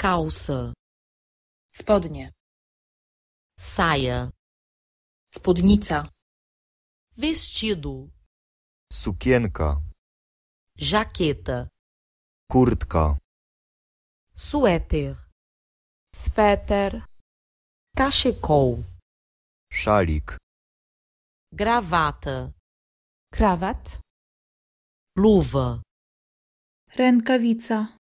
calça, Spodnie. Saia. Spódnica. Vestido. Sukienka. Jaqueta. Kurtka. Suéter. Sweter. Cachecol. Szalik. gravata, Krawat. luva Rękawica.